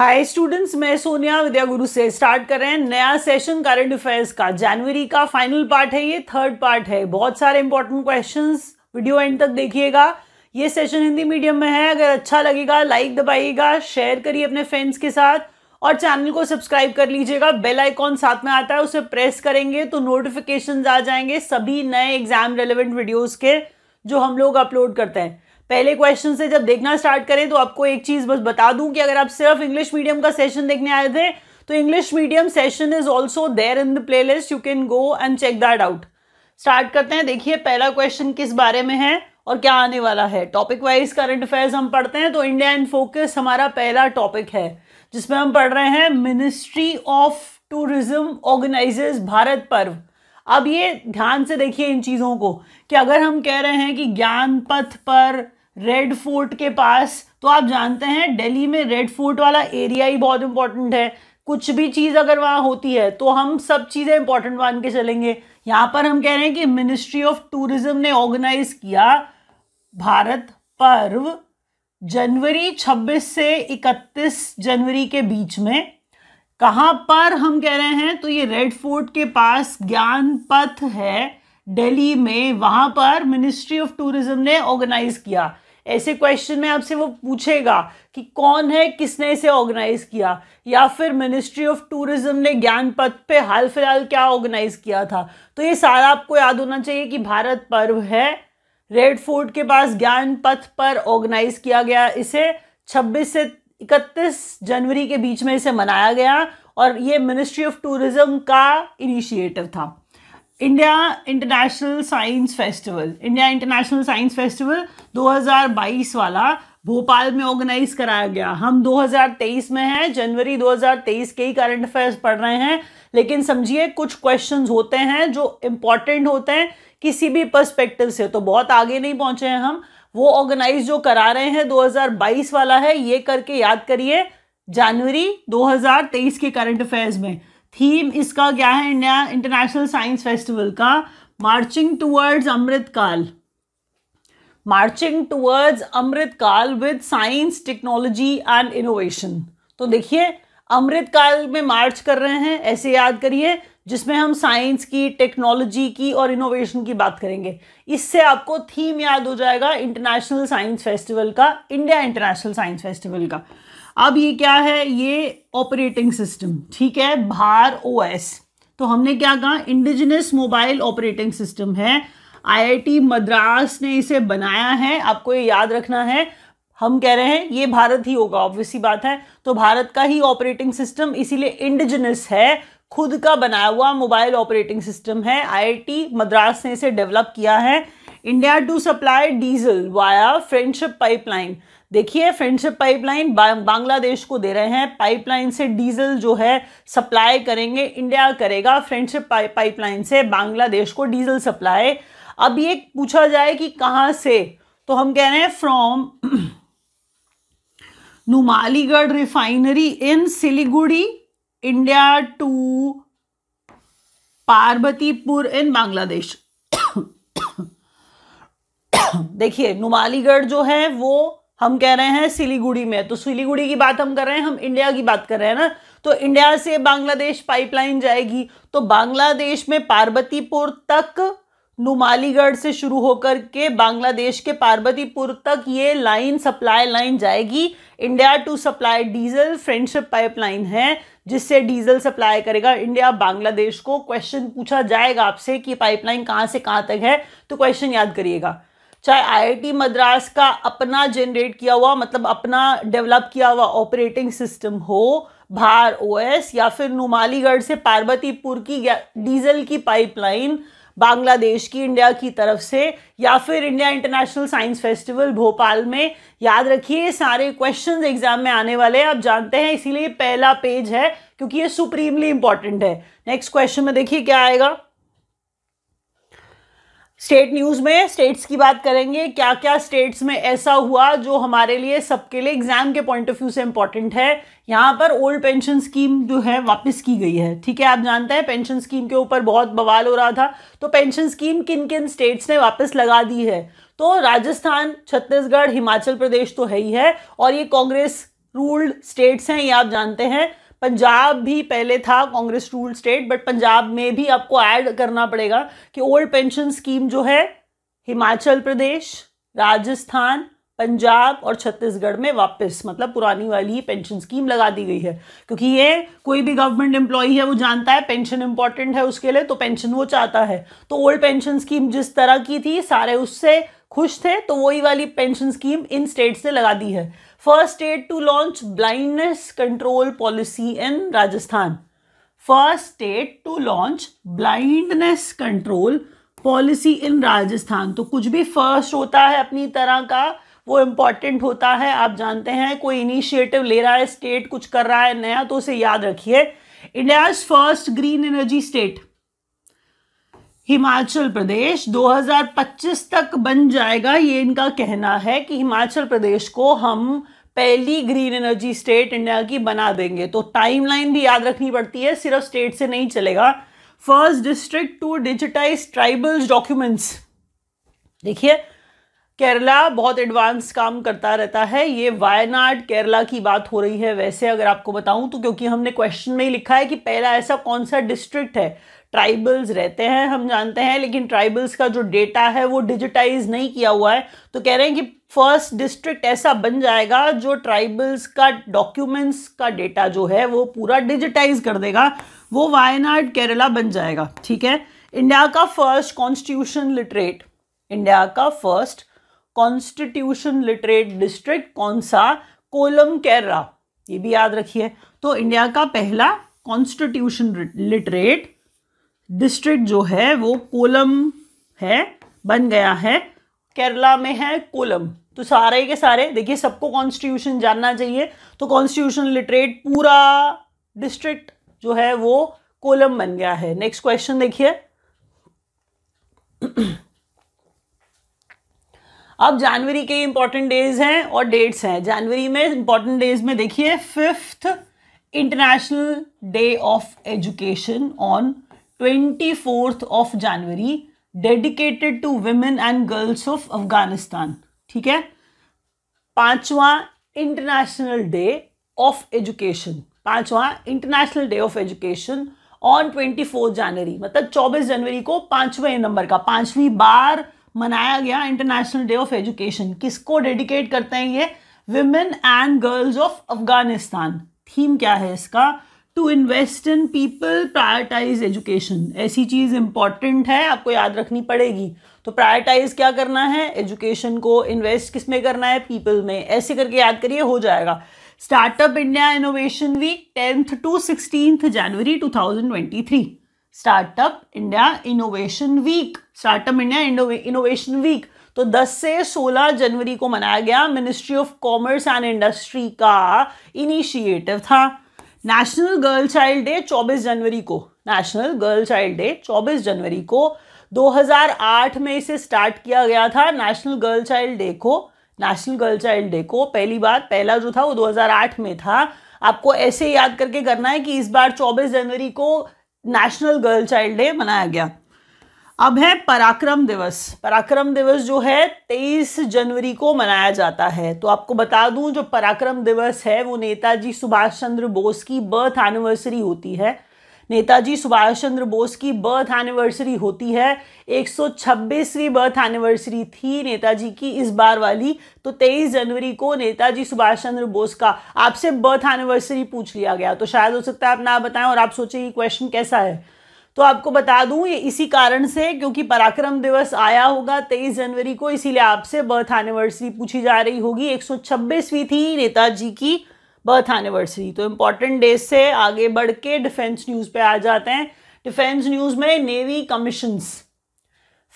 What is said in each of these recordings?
hi students मैं सोनिया विद्या गुरु से स्टार्ट कर रहे हैं नया सेशन करंट अफेयर्स का जनवरी का फाइनल पार्ट है ये थर्ड पार्ट है बहुत सारे इंपॉर्टेंट क्वेश्चंस वीडियो एंड तक देखिएगा ये सेशन हिंदी मीडियम में है अगर अच्छा लगेगा लाइक दबाइएगा शेयर करिए अपने फ्रेंड्स के साथ और चैनल को सब्सक्राइब कर लीजिएगा बेल आइकॉन साथ में आता है उसे प्रेस करेंगे तो नोटिफिकेशन आ जाएंगे सभी नए एग्जाम रेलिवेंट वीडियोज़ के जो हम लोग अपलोड करते हैं पहले क्वेश्चन से जब देखना स्टार्ट करें तो आपको एक चीज़ बस बता दूं कि अगर आप सिर्फ इंग्लिश मीडियम का सेशन देखने आए थे तो English medium session is also there in the playlist you can go and check that out start करते हैं देखिए पहला क्वेश्चन किस बारे में है और क्या आने वाला है टॉपिक वाइज करंट अफेयर्स हम पढ़ते हैं तो इंडिया इन फोकस हमारा पहला टॉपिक है जिसमें हम पढ़ रहे हैं ministry of tourism organizers Bharat Parv अब ये ध्यान से देखिए इन चीज़ों को कि अगर हम कह रहे हैं कि ज्ञान पथ पर रेड फोर्ट के पास तो आप जानते हैं दिल्ली में रेड फोर्ट वाला एरिया ही बहुत इंपॉर्टेंट है कुछ भी चीज़ अगर वहाँ होती है तो हम सब चीज़ें इंपॉर्टेंट मान के चलेंगे यहाँ पर हम कह रहे हैं कि मिनिस्ट्री ऑफ टूरिज्म ने ऑर्गेनाइज किया भारत पर्व जनवरी 26 से 31 जनवरी के बीच में कहाँ पर हम कह रहे हैं तो ये रेड फोर्ट के पास ज्ञान पथ है दिल्ली में वहाँ पर मिनिस्ट्री ऑफ टूरिज्म ने ऑर्गेनाइज किया ऐसे क्वेश्चन में आपसे वो पूछेगा कि कौन है किसने इसे ऑर्गेनाइज किया या फिर मिनिस्ट्री ऑफ टूरिज्म ने ज्ञान पथ पे हाल फिलहाल क्या ऑर्गेनाइज किया था तो ये सारा आपको याद होना चाहिए कि भारत पर्व है रेड फोर्ट के पास ज्ञान पथ पर ऑर्गेनाइज किया गया इसे 26 से 31 जनवरी के बीच में इसे मनाया गया और ये मिनिस्ट्री ऑफ टूरिज्म का इनिशिएटिव था India International Science Festival India International Science Festival 2022 वाला भोपाल में ऑर्गेनाइज कराया गया हम 2023 में हैं जनवरी 2023 के ही करंट अफेयर्स पढ़ रहे हैं लेकिन समझिए कुछ क्वेश्चंस होते हैं जो इम्पॉर्टेंट होते हैं किसी भी पर्सपेक्टिव से तो बहुत आगे नहीं पहुंचे हैं हम वो ऑर्गेनाइज जो करा रहे हैं 2022 वाला है ये करके याद करिए जनवरी 2023 के करंट अफेयर्स में थीम इसका क्या है इंडिया इंटरनेशनल साइंस फेस्टिवल का marching towards Amrit Kaal marching towards Amrit Kaal with science technology and innovation तो देखिए अमृतकाल में मार्च कर रहे हैं ऐसे याद करिए जिसमें हम साइंस की टेक्नोलॉजी की और इनोवेशन की बात करेंगे इससे आपको थीम याद हो जाएगा इंटरनेशनल साइंस फेस्टिवल का इंडिया इंटरनेशनल साइंस फेस्टिवल का अब ये क्या है ये ऑपरेटिंग सिस्टम ठीक है भार ओएस तो हमने क्या कहा इंडिजिनस मोबाइल ऑपरेटिंग सिस्टम है आईआईटी मद्रास ने इसे बनाया है आपको ये याद रखना है हम कह रहे हैं ये भारत ही होगा ऑब्वियसली बात है तो भारत का ही ऑपरेटिंग सिस्टम इसीलिए इंडिजिनस है खुद का बनाया हुआ मोबाइल ऑपरेटिंग सिस्टम है आईआईटी मद्रास ने इसे डेवलप किया है India to supply diesel via friendship pipeline देखिए फ्रेंडशिप पाइपलाइन बांग्लादेश को दे रहे हैं पाइपलाइन से डीजल जो है सप्लाई करेंगे इंडिया करेगा फ्रेंडशिप पाइपलाइन से बांग्लादेश को डीजल सप्लाई अब ये पूछा जाए कि कहाँ से तो हम कह रहे हैं from Numaligarh refinery in Siliguri India to Parbatipur in Bangladesh देखिए नुमालीगढ़ जो है वो हम कह रहे हैं सिलीगुड़ी में तो सिलीगुड़ी की बात हम कर रहे हैं हम इंडिया की बात कर रहे हैं ना तो इंडिया से बांग्लादेश पाइपलाइन जाएगी तो बांग्लादेश में पार्वतीपुर तक नुमालीगढ़ से शुरू होकर के बांग्लादेश के पार्वतीपुर तक ये लाइन सप्लाई लाइन जाएगी India to supply diesel friendship pipeline है जिससे डीजल सप्लाई करेगा इंडिया बांग्लादेश को क्वेश्चन पूछा जाएगा आपसे कि पाइपलाइन कहाँ से कहाँ तक है तो क्वेश्चन याद करिएगा चाहे आईआईटी मद्रास का अपना जनरेट किया हुआ मतलब अपना डेवलप किया हुआ ऑपरेटिंग सिस्टम हो भार ओएस या फिर नुमालीगढ़ से पार्वतीपुर की डीजल की पाइपलाइन बांग्लादेश की इंडिया की तरफ से या फिर India International Science Festival Bhopal में याद रखिए सारे क्वेश्चंस एग्जाम में आने वाले हैं आप जानते हैं इसीलिए पहला पेज है क्योंकि ये सुप्रीमली इंपॉर्टेंट है नेक्स्ट क्वेश्चन में देखिए क्या आएगा स्टेट न्यूज़ में स्टेट्स की बात करेंगे क्या क्या स्टेट्स में ऐसा हुआ जो हमारे लिए सबके लिए एग्ज़ाम के पॉइंट ऑफ व्यू से इम्पॉर्टेंट है यहाँ पर ओल्ड पेंशन स्कीम जो है वापस की गई है ठीक है आप जानते हैं पेंशन स्कीम के ऊपर बहुत बवाल हो रहा था तो पेंशन स्कीम किन किन स्टेट्स ने वापस लगा दी है तो राजस्थान छत्तीसगढ़ हिमाचल प्रदेश तो है ही है और ये कांग्रेस रूल्ड स्टेट्स हैं ये आप जानते हैं पंजाब भी पहले था Congress rule state but Punjab में भी आपको ऐड करना पड़ेगा कि ओल्ड पेंशन स्कीम जो है हिमाचल प्रदेश राजस्थान पंजाब और छत्तीसगढ़ में वापस मतलब पुरानी वाली ही पेंशन स्कीम लगा दी गई है क्योंकि ये कोई भी गवर्नमेंट एम्प्लॉई है वो जानता है पेंशन इंपॉर्टेंट है उसके लिए तो पेंशन वो चाहता है तो ओल्ड पेंशन स्कीम जिस तरह की थी सारे उससे खुश थे तो वही वाली पेंशन स्कीम इन स्टेट्स ने लगा दी है first state to launch blindness control policy in Rajasthan first state to launch blindness control policy in Rajasthan तो कुछ भी फर्स्ट होता है अपनी तरह का वो इम्पॉर्टेंट होता है आप जानते हैं कोई इनिशिएटिव ले रहा है स्टेट कुछ कर रहा है नया तो उसे याद रखिए India's first green energy state Himachal Pradesh 2025 तक बन जाएगा ये इनका कहना है कि हिमाचल प्रदेश को हम पहली ग्रीन एनर्जी स्टेट इंडिया की बना देंगे तो टाइमलाइन भी याद रखनी पड़ती है सिर्फ स्टेट से नहीं चलेगा first district to digitise tribals documents देखिए केरला बहुत एडवांस काम करता रहता है ये वायनाड केरला की बात हो रही है वैसे अगर आपको बताऊं तो क्योंकि हमने क्वेश्चन में ही लिखा है कि पहला ऐसा कौन सा डिस्ट्रिक्ट है ट्राइबल्स रहते हैं हम जानते हैं लेकिन ट्राइबल्स का जो डेटा है वो डिजिटाइज नहीं किया हुआ है तो कह रहे हैं कि फर्स्ट डिस्ट्रिक्ट ऐसा बन जाएगा जो ट्राइबल्स का डॉक्यूमेंट्स का डेटा जो है वो पूरा डिजिटाइज कर देगा वो वायनाड केरला बन जाएगा ठीक है इंडिया का फर्स्ट कॉन्स्टिट्यूशन लिटरेट इंडिया का फर्स्ट कॉन्स्टिट्यूशन लिटरेट डिस्ट्रिक्ट कौन सा कोलम केरला ये भी याद रखिए तो इंडिया का पहला कॉन्स्टिट्यूशन लिटरेट डिस्ट्रिक्ट जो है वो कोलम है बन गया है केरला में है कोलम तो सारे के सारे देखिए सबको कॉन्स्टिट्यूशन जानना चाहिए तो कॉन्स्टिट्यूशन लिटरेट पूरा डिस्ट्रिक्ट जो है वो कोलम बन गया है नेक्स्ट क्वेश्चन देखिए अब जनवरी के इंपॉर्टेंट डेज हैं और डेट्स हैं जनवरी में इंपॉर्टेंट डेज में देखिए fifth International Day of Education on twenty fourth of January dedicated to women and girls of Afghanistan ठीक है पांचवा इंटरनेशनल डे ऑफ एजुकेशन पांचवा International Day of Education on twenty fourth January मतलब चौबीस जनवरी को पांचवें नंबर का पांचवी बार मनाया गया इंटरनेशनल डे ऑफ एजुकेशन किसको डेडिकेट करते हैं ये women and girls of Afghanistan theme क्या है इसका to invest in people prioritise education ऐसी चीज़ इंपॉर्टेंट है आपको याद रखनी पड़ेगी तो प्रायोरटाइज क्या करना है एजुकेशन को इन्वेस्ट किस में करना है पीपल में ऐसे करके याद करिए हो जाएगा Startup India Innovation Week tenth to sixteenth January two thousand twenty three Startup India Innovation Week Startup India Innovation Week तो 10 से 16 जनवरी को मनाया गया ministry of commerce and industry का इनिशिएटिव था नेशनल गर्ल चाइल्ड डे 24 जनवरी को नेशनल गर्ल चाइल्ड डे 24 जनवरी को 2008 में इसे स्टार्ट किया गया था नेशनल गर्ल चाइल्ड डे को नेशनल गर्ल चाइल्ड डे को पहली बार पहला जो था वो 2008 में था आपको ऐसे याद करके करना है कि इस बार 24 जनवरी को नेशनल गर्ल चाइल्ड डे मनाया गया अब है पराक्रम दिवस पराक्रम दिवस जो है 23 जनवरी को मनाया जाता है तो आपको बता दूं जो पराक्रम दिवस है वो नेताजी सुभाष चंद्र बोस की बर्थ एनिवर्सरी होती है नेताजी सुभाष चंद्र बोस की बर्थ एनिवर्सरी होती है 126वीं बर्थ एनिवर्सरी थी नेताजी की इस बार वाली तो 23 जनवरी को नेताजी सुभाष चंद्र बोस का आपसे बर्थ एनिवर्सरी पूछ लिया गया तो शायद हो सकता है आप ना बताएं और आप सोचें ये क्वेश्चन कैसा है तो आपको बता दूं ये इसी कारण से क्योंकि पराक्रम दिवस आया होगा तेईस जनवरी को इसीलिए आपसे बर्थ एनिवर्सरी पूछी जा रही होगी एक सौ थी नेताजी की बर्थ एनिवर्सरी तो इम्पोर्टेंट डेज से आगे बढ़ के डिफेंस न्यूज़ पे आ जाते हैं डिफेंस न्यूज़ में नेवी कमीशंस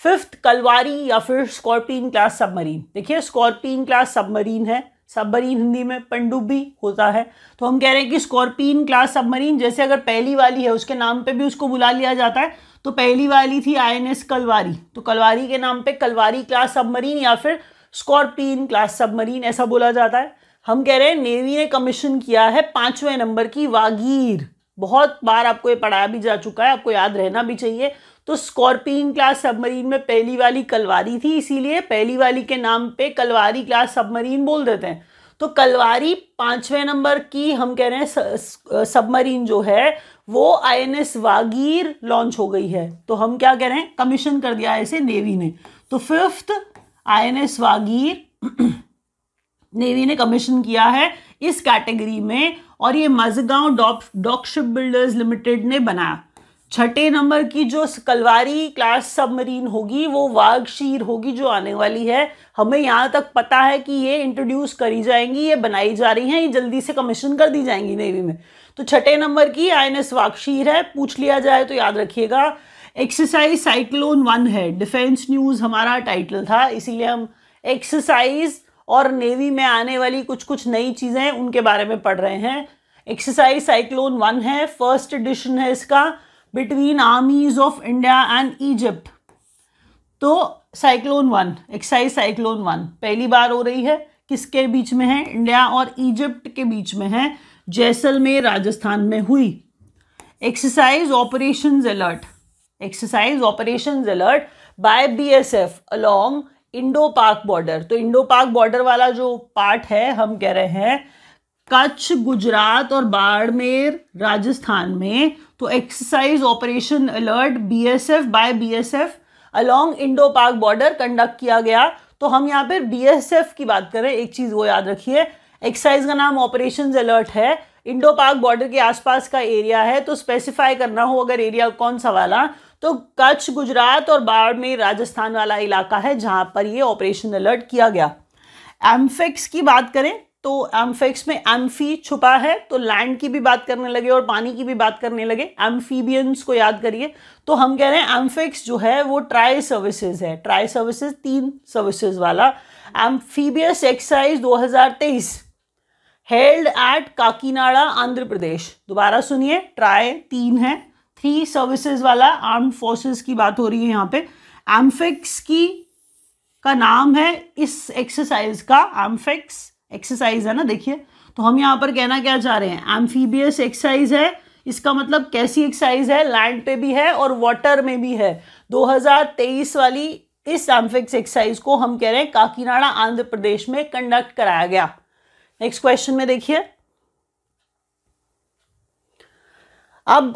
फिफ्थ कलवारी या फिर स्कॉर्पियन क्लास सबमरीन देखिए स्कॉर्पियन क्लास सबमरीन है सबमरीन हिंदी में पंडुबी होता है तो हम कह रहे हैं कि स्कॉर्पियन क्लास सबमरीन जैसे अगर पहली वाली है उसके नाम पे भी उसको बुला लिया जाता है तो पहली वाली थी आईएनएस कलवारी तो कलवारी के नाम पे कलवारी क्लास सबमरीन या फिर स्कॉर्पियन क्लास सबमरीन ऐसा बोला जाता है हम कह रहे हैं नेवी ने कमीशन किया है पाँचवें नंबर की वागीर बहुत बार आपको ये पढ़ाया भी जा चुका है आपको याद रहना भी चाहिए तो स्कॉर्पियन क्लास सबमरीन में पहली वाली कलवारी थी इसीलिए पहली वाली के नाम पे कलवारी क्लास सबमरीन बोल देते हैं तो कलवारी पांचवें नंबर की हम कह रहे हैं सबमरीन जो है वो आईएनएस वागीर लॉन्च हो गई है तो हम क्या कह रहे हैं कमीशन कर दिया है इसे नेवी ने तो फिफ्थ आईएनएस वागीर नेवी ने कमीशन किया है इस कैटेगरी में और ये Mazagon dock dock ship builders limited ने बनाया छठे नंबर की जो कलवारी क्लास सबमरीन होगी वो वागशीर होगी जो आने वाली है हमें यहाँ तक पता है कि ये इंट्रोड्यूस करी जाएंगी ये बनाई जा रही हैं ये जल्दी से कमीशन कर दी जाएंगी नेवी में तो छठे नंबर की आई एन एस है पूछ लिया जाए तो याद रखिएगा एक्सरसाइज साइक्लोन वन है डिफेंस न्यूज़ हमारा टाइटल था इसीलिए हम एक्सरसाइज और नेवी में आने वाली कुछ कुछ नई चीज़ें उनके बारे में पढ़ रहे हैं एक्सरसाइज साइक्लोन वन है फर्स्ट एडिशन है इसका between armies of India and Egypt तो Cyclone one exercise Cyclone one पहली बार हो रही है किसके बीच में है इंडिया और इजिप्ट के बीच में है जैसलमेर राजस्थान में हुई exercise operation alert exercise operation alert by BSF along Indo Pak border तो इंडो पाक बॉर्डर वाला जो पार्ट है हम कह रहे हैं कच्छ गुजरात और बाड़मेर राजस्थान में तो exercise operation alert BSF by BSF along Indo Pak border conduct किया गया तो हम यहाँ पर बीएसएफ की बात करें एक चीज़ वो याद रखिए एक्सरसाइज का नाम ऑपरेशन अलर्ट है इंडो पाक बॉर्डर के आसपास का एरिया है तो स्पेसिफाई करना हो अगर एरिया कौन सा वाला तो कच्छ गुजरात और बाड़मेर राजस्थान वाला इलाका है जहाँ पर ये ऑपरेशन अलर्ट किया गया एम्फेक्स की बात करें तो एम्फेक्स में एम्फी छुपा है तो लैंड की भी बात करने लगे और पानी की भी बात करने लगे एम्फीबियंस को याद करिए तो हम कह रहे हैं एम्फेक्स जो है वो ट्राई सर्विसेज है ट्राई सर्विसेज तीन सर्विसेज वाला amphibious exercise 2023 held at Kakinada Andhra Pradesh दोबारा सुनिए ट्राई तीन है थ्री सर्विसेज वाला आर्म फोर्सेज की बात हो रही है यहाँ पे एम्फेक्स की का नाम है इस एक्सरसाइज का एम्फेक्स एक्सरसाइज है ना देखिए तो हम यहाँ पर कहना क्या चाह रहे हैं एम्फीबियस एक्सरसाइज है इसका मतलब कैसी एक्सरसाइज है लैंड पे भी है और वाटर में भी है 2023 वाली इस एम्फिक्स एक्सरसाइज को हम कह रहे हैं काकीनाडा आंध्र प्रदेश में कंडक्ट कराया गया नेक्स्ट क्वेश्चन में देखिए अब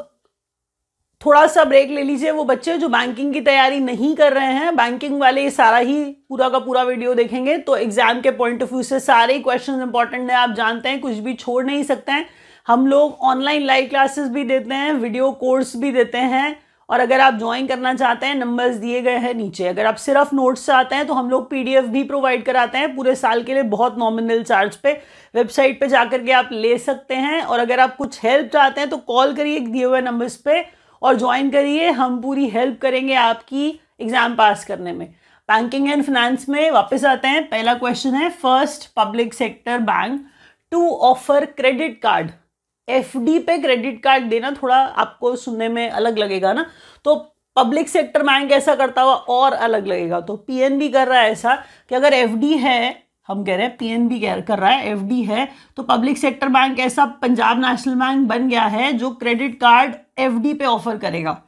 थोड़ा सा ब्रेक ले लीजिए वो बच्चे जो बैंकिंग की तैयारी नहीं कर रहे हैं बैंकिंग वाले ये सारा ही पूरा का पूरा वीडियो देखेंगे तो एग्जाम के पॉइंट ऑफ व्यू से सारे क्वेश्चन इंपॉर्टेंट हैं आप जानते हैं कुछ भी छोड़ नहीं सकते हैं हम लोग ऑनलाइन लाइव क्लासेस भी देते हैं वीडियो कोर्स भी देते हैं और अगर आप ज्वाइन करना चाहते हैं नंबर्स दिए गए हैं नीचे अगर आप सिर्फ नोट्स चाहते हैं तो हम लोग पीडीएफ भी प्रोवाइड कराते हैं पूरे साल के लिए बहुत नॉमिनल चार्ज पे वेबसाइट पे जाकर के आप ले सकते हैं और अगर आप कुछ हेल्प चाहते हैं तो कॉल करिए दिए हुए नंबर्स पर और ज्वाइन करिए हम पूरी हेल्प करेंगे आपकी एग्ज़ाम पास करने में बैंकिंग एंड फाइनेंस में वापस आते हैं पहला क्वेश्चन है first public sector bank to offer credit card एफ पे क्रेडिट कार्ड देना थोड़ा आपको सुनने में अलग लगेगा ना तो पब्लिक सेक्टर बैंक ऐसा करता हुआ और अलग लगेगा तो पीएनबी कर रहा है ऐसा कि अगर एफ है हम कह रहे हैं पीएनबी कह कर रहा है एफडी है तो पब्लिक सेक्टर बैंक ऐसा पंजाब नेशनल बैंक बन गया है जो क्रेडिट कार्ड एफडी पे ऑफर करेगा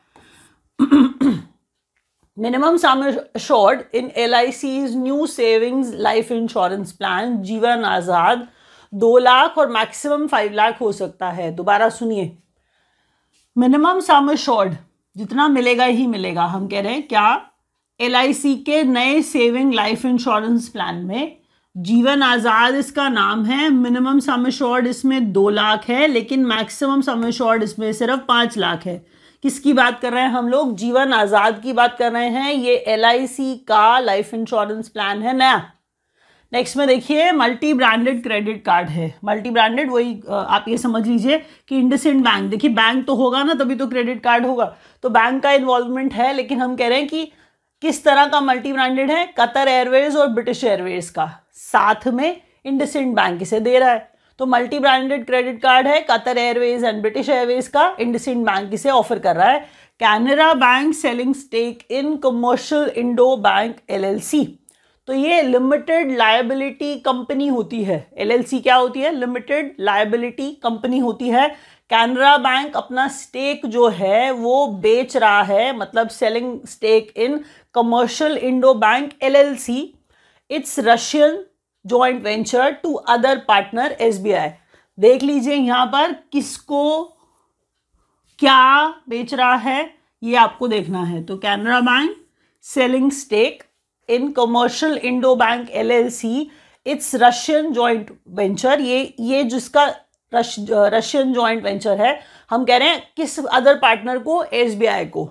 minimum sum assured in LIC's new savings life insurance plan Jeevan Azad दो लाख और मैक्सिमम फाइव लाख हो सकता है दोबारा सुनिए मिनिमम सम अशोर्ड जितना मिलेगा ही मिलेगा हम कह रहे हैं क्या एल के नए सेविंग लाइफ इंश्योरेंस प्लान में जीवन आज़ाद इसका नाम है मिनिमम सम एश्योर्ड इसमें दो लाख है लेकिन मैक्सिमम सम एश्योर्ड इसमें सिर्फ पाँच लाख है किसकी बात कर रहे हैं हम लोग जीवन आज़ाद की बात कर रहे हैं ये एल का लाइफ इंश्योरेंस प्लान है नया नेक्स्ट में देखिए मल्टी ब्रांडेड क्रेडिट कार्ड है मल्टी ब्रांडेड वही आप ये समझ लीजिए कि इंडसेंड बैंक देखिए बैंक तो होगा ना तभी तो क्रेडिट कार्ड होगा तो बैंक का इन्वॉल्वमेंट है लेकिन हम कह रहे हैं कि किस तरह का मल्टी ब्रांडेड है कतर एयरवेज और ब्रिटिश एयरवेज का साथ में इंड बैंक इसे दे रहा है तो मल्टी ब्रांडेड क्रेडिट कार्ड है Qatar Airways and British Airways का इंड बैंक इसे ऑफर कर रहा है Canara bank selling stake in Commercial Indo Bank LLC तो ये लिमिटेड लाइबिलिटी कंपनी होती है एलएलसी क्या होती है लिमिटेड लाइबिलिटी कंपनी होती है कैनरा बैंक अपना स्टेक जो है वो बेच रहा है मतलब selling stake in Commercial Indo Bank see its Russian joint venture to other partner S B I देख लीजिए यहाँ पर किसको क्या बेच रहा है ये आपको देखना है तो Canara bank selling stake in Commercial Indo Bank L L C its Russian joint venture ये ये जिसका रशियन जॉइंट वेंचर है हम कह रहे हैं किस अदर पार्टनर को एस को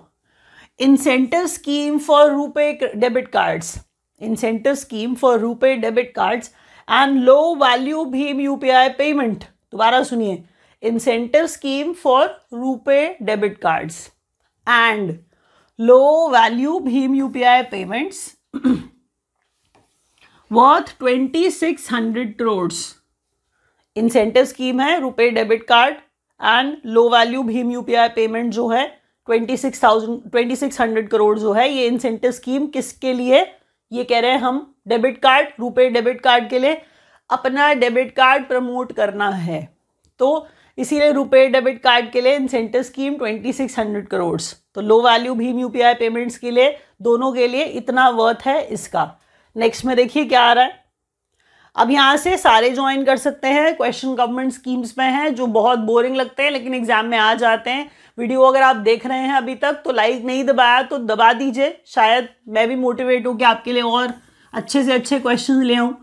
incentive scheme for RuPay debit cards incentive scheme for RuPay debit cards and low value भीम यूपीआई पेमेंट दोबारा सुनिए incentive scheme for RuPay debit cards and low value भीम UPI payments six hundred crore incentive scheme है RuPay debit card and low value भीम UPI payment जो है twenty six thousand twenty six hundred crore जो है ये इंसेंटिव स्कीम किसके लिए ये कह रहे हैं हम debit card RuPay debit card के लिए अपना डेबिट कार्ड प्रमोट करना है तो इसीलिए रुपे डेबिट कार्ड के लिए incentive scheme twenty six hundred crore तो लो वैल्यू भीम यूपीआई पेमेंट्स के लिए दोनों के लिए इतना वर्थ है इसका नेक्स्ट में देखिए क्या आ रहा है अब यहाँ से सारे ज्वाइन कर सकते हैं क्वेश्चन गवर्नमेंट स्कीम्स में हैं जो बहुत बोरिंग लगते हैं लेकिन एग्जाम में आ जाते हैं वीडियो अगर आप देख रहे हैं अभी तक तो लाइक नहीं दबाया तो दबा दीजिए शायद मैं भी मोटिवेट हूँ कि आपके लिए और अच्छे से अच्छे क्वेश्चन ले आऊँ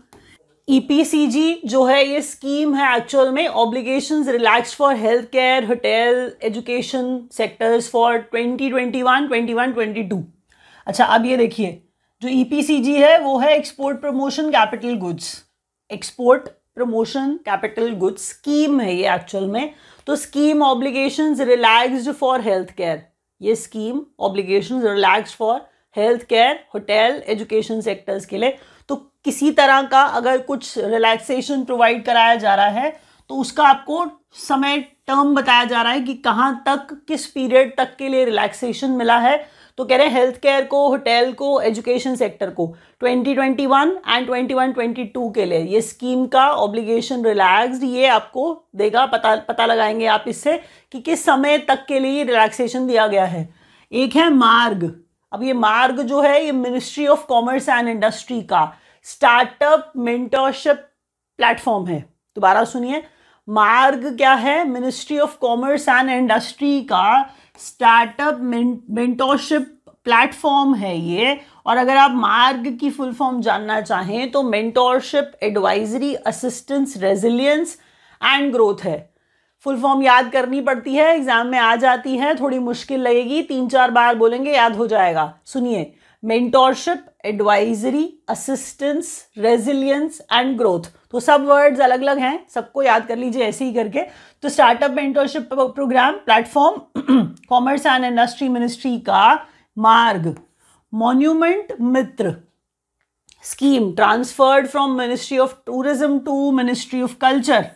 ई e जो है ये स्कीम है एक्चुअल में obligation relax for health care hotel education sectors for twenty twenty one twenty one twenty two अच्छा अब ये देखिए जो ई e है वो है export promotion capital goods export promotion capital goods scheme है ये एक्चुअल में तो scheme obligations relaxed for health care ये scheme obligations relaxed for health care hotel education sectors के लिए तो किसी तरह का अगर कुछ रिलैक्सेशन प्रोवाइड कराया जा रहा है तो उसका आपको समय टर्म बताया जा रहा है कि कहाँ तक किस पीरियड तक के लिए रिलैक्सेशन मिला है तो कह रहे हैं हेल्थ केयर को होटल को एजुकेशन सेक्टर को 2021 एंड 2122 के लिए ये स्कीम का ऑब्लिगेशन रिलैक्स्ड ये आपको देगा पता पता लगाएंगे आप इससे कि किस समय तक के लिए रिलैक्सेशन दिया गया है एक है मार्ग अब ये मार्ग जो है ये ministry of commerce and industry का स्टार्टअप मेंटरशिप प्लेटफॉर्म है दोबारा सुनिए मार्ग क्या है ministry of commerce and industry का स्टार्टअप मेंटोरशिप प्लेटफॉर्म है ये और अगर आप मार्ग की फुल फॉर्म जानना चाहें तो mentorship advisory assistance resilience and growth है फुल फॉर्म याद करनी पड़ती है एग्जाम में आ जाती है थोड़ी मुश्किल लगेगी तीन चार बार बोलेंगे याद हो जाएगा सुनिए mentorship advisory assistance resilience and growth तो सब वर्ड्स अलग अलग हैं सबको याद कर लीजिए ऐसे ही करके तो startup mentorship programme platform commerce and industry ministry का MAARG monument Mitra scheme transferred from ministry of tourism to ministry of culture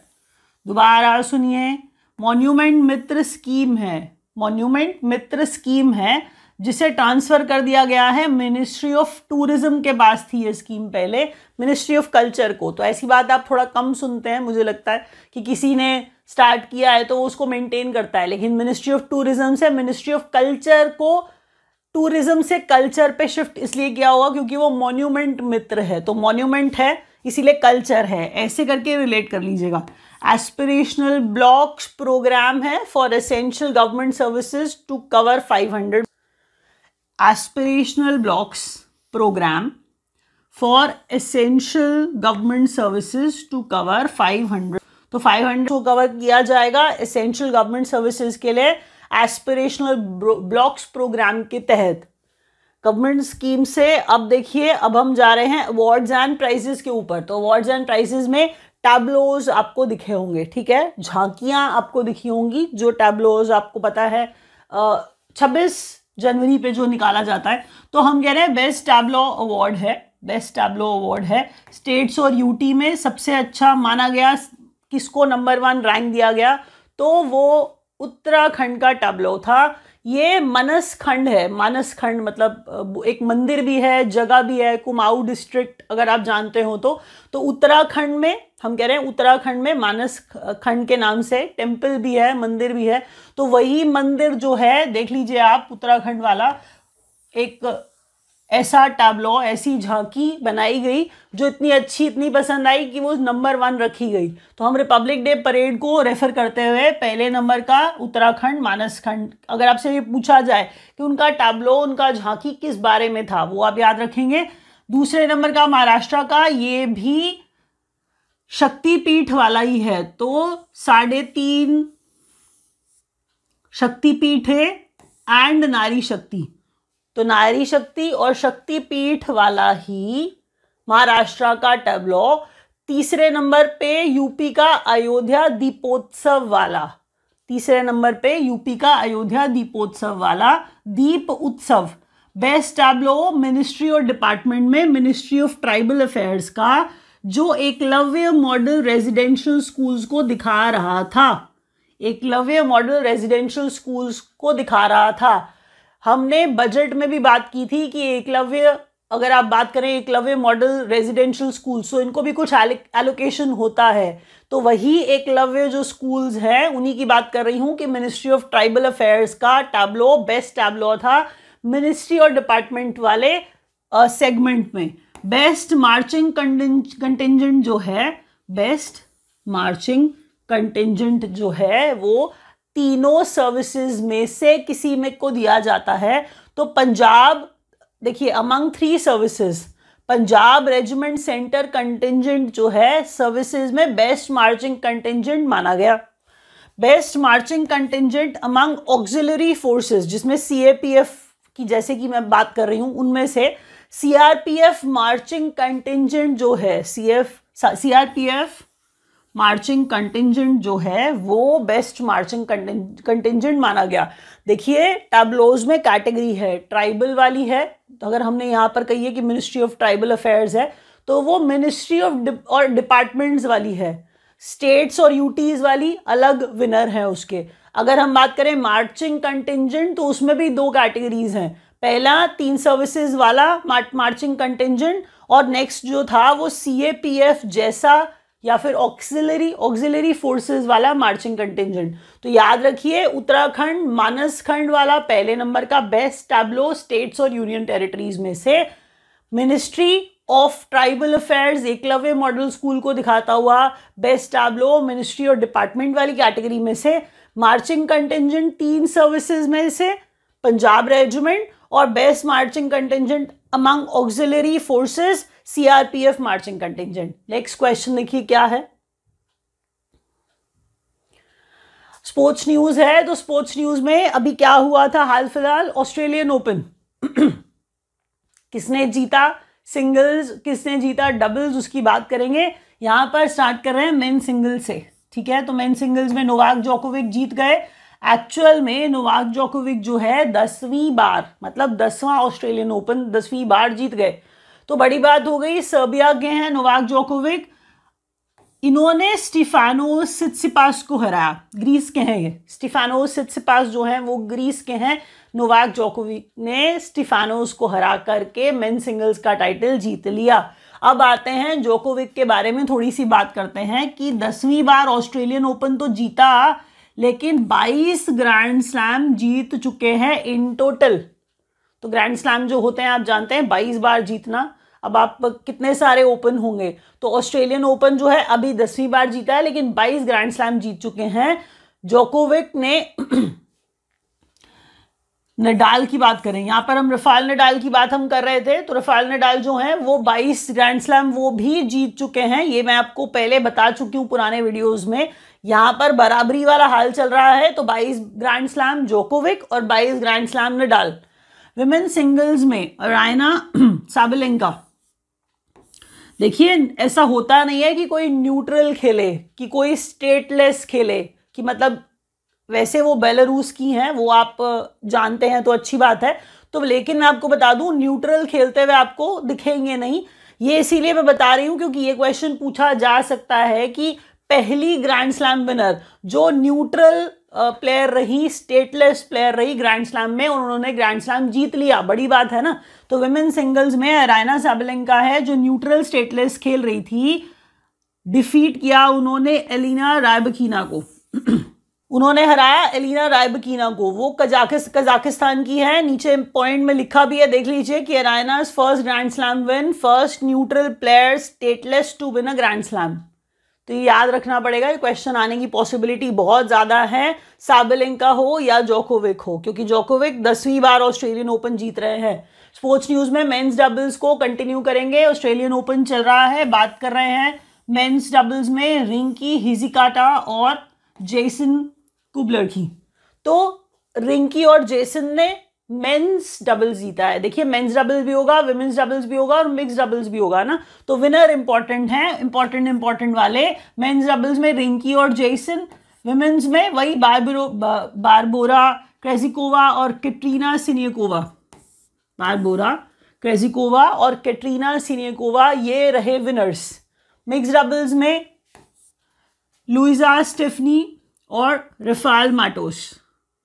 दोबारा सुनिए मॉन्यूमेंट मित्र स्कीम है मॉन्यूमेंट मित्र स्कीम है जिसे ट्रांसफ़र कर दिया गया है मिनिस्ट्री ऑफ टूरिज्म के पास थी ये स्कीम पहले मिनिस्ट्री ऑफ कल्चर को तो ऐसी बात आप थोड़ा कम सुनते हैं मुझे लगता है कि किसी ने स्टार्ट किया है तो वो उसको मेंटेन करता है लेकिन मिनिस्ट्री ऑफ टूरिज्म से मिनिस्ट्री ऑफ कल्चर को टूरिज्म से कल्चर पे शिफ्ट इसलिए किया हुआ क्योंकि वो मोन्यूमेंट मित्र है तो मोन्यूमेंट है इसीलिए कल्चर है ऐसे करके रिलेट कर लीजिएगा एस्पिरेशनल ब्लॉक्स प्रोग्राम है for essential government services to cover 500 aspirational blocks program for essential government services to cover 500 तो 500 को कवर किया जाएगा एसेंशियल गवर्नमेंट सर्विसेज के लिए एस्पिरेशनल ब्लॉक्स प्रोग्राम के तहत गवर्नमेंट स्कीम से अब देखिए अब हम जा रहे हैं अवार्ड्स एंड प्राइजेस के ऊपर तो अवार्ड्स एंड प्राइजेस में टैबलोज आपको दिखे होंगे ठीक है झांकियां आपको दिखी होंगी जो टैबलोज आपको पता है छब्बीस जनवरी पे जो निकाला जाता है तो हम कह रहे हैं बेस्ट टैबलो अवार्ड है बेस्ट टैबलो अवार्ड है स्टेट्स और यूटी में सबसे अच्छा माना गया किसको नंबर वन रैंक दिया गया तो वो उत्तराखंड का टैबलो था ये मनस खंड है मानस खंड मतलब एक मंदिर भी है जगह भी है कुमाऊ डिस्ट्रिक्ट अगर आप जानते हो तो तो उत्तराखंड में हम कह रहे हैं उत्तराखंड में मानस खंड के नाम से टेम्पल भी है मंदिर भी है तो वही मंदिर जो है देख लीजिए आप उत्तराखंड वाला एक ऐसा टैबलो ऐसी झांकी बनाई गई जो इतनी अच्छी इतनी पसंद आई कि वो नंबर वन रखी गई तो हम रिपब्लिक डे परेड को रेफर करते हुए पहले नंबर का उत्तराखंड मानस खंड अगर आपसे ये पूछा जाए कि उनका टैबलो उनका झांकी किस बारे में था वो आप याद रखेंगे दूसरे नंबर का महाराष्ट्र का ये भी शक्तिपीठ वाला ही है तो साढ़े तीन शक्तिपीठ है एंड नारी शक्ति तो नारी शक्ति और शक्तिपीठ वाला ही महाराष्ट्र का टेबलो तीसरे नंबर पे यूपी का अयोध्या दीपोत्सव वाला तीसरे नंबर पे यूपी का अयोध्या दीपोत्सव वाला Deep Utsav best tableau ministry और डिपार्टमेंट में मिनिस्ट्री ऑफ ट्राइबल अफेयर्स का जो एकलव्य मॉडल रेजिडेंशियल स्कूल्स को दिखा रहा था एकलव्य मॉडल रेजिडेंशियल स्कूल्स को दिखा रहा था हमने बजट में भी बात की थी कि एकलव्य अगर आप बात करें एकलव्य मॉडल रेजिडेंशियल स्कूल तो इनको भी कुछ एलोकेशन होता है तो वही एकलव्य जो स्कूल्स हैं उन्हीं की बात कर रही हूँ कि मिनिस्ट्री ऑफ ट्राइबल अफेयर्स का टैबलो बेस्ट टैबलो था मिनिस्ट्री और डिपार्टमेंट वाले सेगमेंट में बेस्ट मार्चिंग कंटेंजेंट जो है बेस्ट मार्चिंग कंटेंजेंट जो है वो तीनों सर्विसेज में से किसी में को दिया जाता है तो पंजाब देखिए among three services Punjab regiment centre contingent जो है सर्विसेज में बेस्ट मार्चिंग कंटेंजेंट माना गया best marching contingent among auxiliary forces जिसमें सी की जैसे कि मैं बात कर रही हूँ उनमें से सीआरपीएफ मार्चिंग कंटिजेंट जो है C F CRPF marching contingent जो है वो बेस्ट मार्चिंग कंटिजेंट माना गया देखिए टैबलोज में कैटेगरी है ट्राइबल वाली है तो अगर हमने यहाँ पर कही है कि मिनिस्ट्री ऑफ ट्राइबल अफेयर्स है तो वो मिनिस्ट्री ऑफ और डिपार्टमेंट्स वाली है स्टेट्स और यूटीज़ वाली अलग विनर है उसके अगर हम बात करें मार्चिंग कंटिजेंट तो उसमें भी दो कैटेगरीज हैं पहला तीन सर्विसेज वाला मार्चिंग कंटेंजेंट और नेक्स्ट जो था वो सी जैसा या फिर ऑक्सिलरी ऑक्सिलरी फोर्सेस वाला मार्चिंग कंटेंजेंट तो याद रखिए उत्तराखंड मानस खंड वाला पहले नंबर का बेस्ट टैबलो स्टेट्स और यूनियन टेरिटरीज में से ministry of tribal affairs Eklavya model school को दिखाता हुआ बेस्ट टैबलो मिनिस्ट्री और डिपार्टमेंट वाली कैटेगरी में से मार्चिंग कंटेंजेंट तीन सर्विसेज में से पंजाब रेजिमेंट और best marching contingent among auxiliary forces CRPF marching contingent next question देखिए क्या है स्पोर्ट्स न्यूज है तो स्पोर्ट्स न्यूज में अभी क्या हुआ था हाल फिलहाल ऑस्ट्रेलियन ओपन किसने जीता सिंगल्स किसने जीता डबल्स उसकी बात करेंगे यहां पर स्टार्ट कर रहे हैं मेन सिंगल से ठीक है तो मेन सिंगल्स में नोवाक जोकोविक जीत गए एक्चुअल में नोवाक जोकोविक जो है दसवीं बार मतलब दसवां ऑस्ट्रेलियन ओपन दसवीं बार जीत गए तो बड़ी बात हो गई सर्बिया के हैं नोवाक जोकोविक इन्होंने स्टिफानो सिट्सिपास को हराया ग्रीस के हैं ये स्टिफानो सिट्सिपास जो हैं वो ग्रीस के हैं नोवाक जोकोविक ने स्टिफानोस को हरा करके मेन सिंगल्स का टाइटल जीत लिया अब आते हैं जोकोविक के बारे में थोड़ी सी बात करते हैं कि दसवीं बार ऑस्ट्रेलियन ओपन तो जीता लेकिन 22 ग्रैंड स्लैम जीत चुके हैं इन टोटल तो ग्रैंड स्लैम जो होते हैं आप जानते हैं 22 बार जीतना अब आप कितने सारे ओपन होंगे तो ऑस्ट्रेलियन ओपन जो है अभी दसवीं बार जीता है लेकिन 22 ग्रैंड स्लैम जीत चुके हैं जोकोविक ने नडाल की बात करें यहाँ पर हम रफाल नडाल की बात हम कर रहे थे तो रफाल नडाल जो हैं वो 22 ग्रैंड स्लैम वो भी जीत चुके हैं ये मैं आपको पहले बता चुकी हूँ पुराने वीडियोस में यहाँ पर बराबरी वाला हाल चल रहा है तो 22 ग्रैंड स्लैम जोकोविक और 22 grand slam Nadal women singles में रायना साबलिंका देखिए ऐसा होता नहीं है कि कोई न्यूट्रल खेले कि कोई स्टेटलेस खेले कि मतलब वैसे वो बेलारूस की हैं वो आप जानते हैं तो अच्छी बात है तो लेकिन मैं आपको बता दूं न्यूट्रल खेलते हुए आपको दिखेंगे नहीं ये इसीलिए मैं बता रही हूँ क्योंकि ये क्वेश्चन पूछा जा सकता है कि पहली ग्रैंड स्लैम विनर जो न्यूट्रल प्लेयर रही स्टेटलेस प्लेयर रही ग्रैंड स्लैम में उन्होंने ग्रैंड स्लैम जीत लिया बड़ी बात है ना तो विमेन सिंगल्स में रायना का है जो न्यूट्रल स्टेटलेस खेल रही थी डिफीट किया उन्होंने एलिना रायबकीना को उन्होंने हराया एलिना रायबकीना को वो कजाकिस कजाकिस्तान की है नीचे पॉइंट में लिखा भी है देख लीजिए कि Aryna's first grand slam win first neutral player stateless to win a grand slam तो याद रखना पड़ेगा ये क्वेश्चन आने की पॉसिबिलिटी बहुत ज़्यादा है साबलिंका हो या जोकोविक हो क्योंकि जोकोविक दसवीं बार ऑस्ट्रेलियन ओपन जीत रहे हैं स्पोर्ट्स न्यूज़ में मेंस डबल्स को कंटिन्यू करेंगे ऑस्ट्रेलियन ओपन चल रहा है बात कर रहे हैं मेंस डबल्स में रिंकी हिजिकाटा और जेसन कुबलर की तो रिंकी और जेसन ने मेंस डबल्स जीता है देखिए मेंस डबल्स भी होगा विमेंस डबल्स भी होगा और मिक्स डबल्स भी होगा ना तो विनर इंपॉर्टेंट है इंपॉर्टेंट इंपॉर्टेंट वाले मेंस डबल्स में रिंकी और जेसन विमेंस में वही बारबरो बारबोरा क्रेजिकोवा और कैटरीना सिनियकोवा बारबोरा क्रेजिकोवा और कैटरीना सिनियकोवा ये रहे विनर्स मिक्स डबल्स में लुइसा स्टिफनी और रफाल माटोस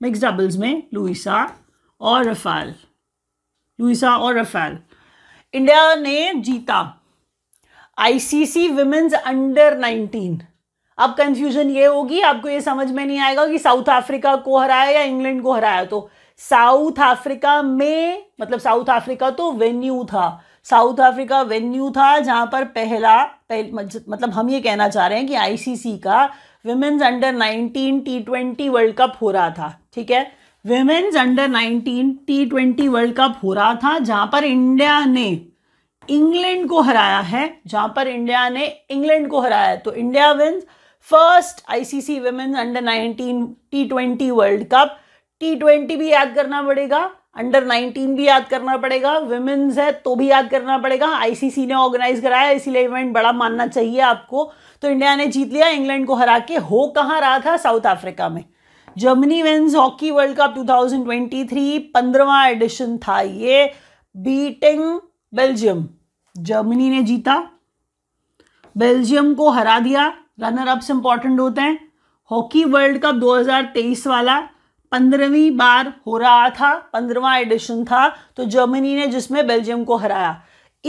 मिक्स डबल्स में लुइसा और रफाल लुइसा और रफाल इंडिया ने जीता आईसीसी वुमेन्स अंडर 19 अब कंफ्यूजन ये होगी आपको ये समझ में नहीं आएगा कि साउथ अफ्रीका को हराया या इंग्लैंड को हराया तो साउथ अफ्रीका में मतलब साउथ अफ्रीका तो वेन्यू था साउथ अफ्रीका वेन्यू था जहां पर पहला पहल, मतलब हम ये कहना चाह रहे हैं कि आईसीसी का women's under 19 T twenty world cup हो रहा था ठीक है women's under 19 T twenty world cup हो रहा था जहां पर इंडिया ने इंग्लैंड को हराया है जहां पर इंडिया ने इंग्लैंड को हराया है तो India wins first ICC women's under 19 T twenty world cup T twenty भी याद करना पड़ेगा अंडर 19 भी याद करना पड़ेगा वेमेन्स है तो भी याद करना पड़ेगा आईसीसी ने ऑर्गेनाइज कराया इसीलिए इवेंट बड़ा मानना चाहिए आपको तो इंडिया ने जीत लिया इंग्लैंड को हरा के हो कहाँ रहा था साउथ अफ्रीका में Germany wins hockey world cup 2023 पंद्रवा एडिशन था ये बीटिंग बेल्जियम जर्मनी ने जीता बेल्जियम को हरा दिया रनर अप्स इंपॉर्टेंट होते हैं हॉकी वर्ल्ड कप 2023 वाला पंद्रहवीं बार हो रहा था पंद्रवा एडिशन था तो जर्मनी ने जिसमें बेल्जियम को हराया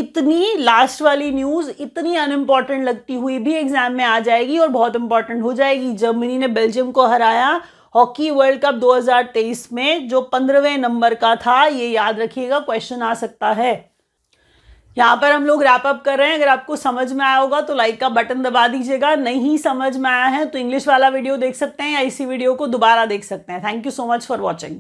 इतनी लास्ट वाली न्यूज़ इतनी अनइम्पॉर्टेंट लगती हुई भी एग्जाम में आ जाएगी और बहुत इंपॉर्टेंट हो जाएगी जर्मनी ने बेल्जियम को हराया हॉकी वर्ल्ड कप 2023 में जो पंद्रहवें नंबर का था ये याद रखिएगा क्वेश्चन आ सकता है यहाँ पर हम लोग रैप अप कर रहे हैं अगर आपको समझ में आया होगा तो लाइक का बटन दबा दीजिएगा नहीं समझ में आया है तो इंग्लिश वाला वीडियो देख सकते हैं या इसी वीडियो को दोबारा देख सकते हैं thank you so much for watching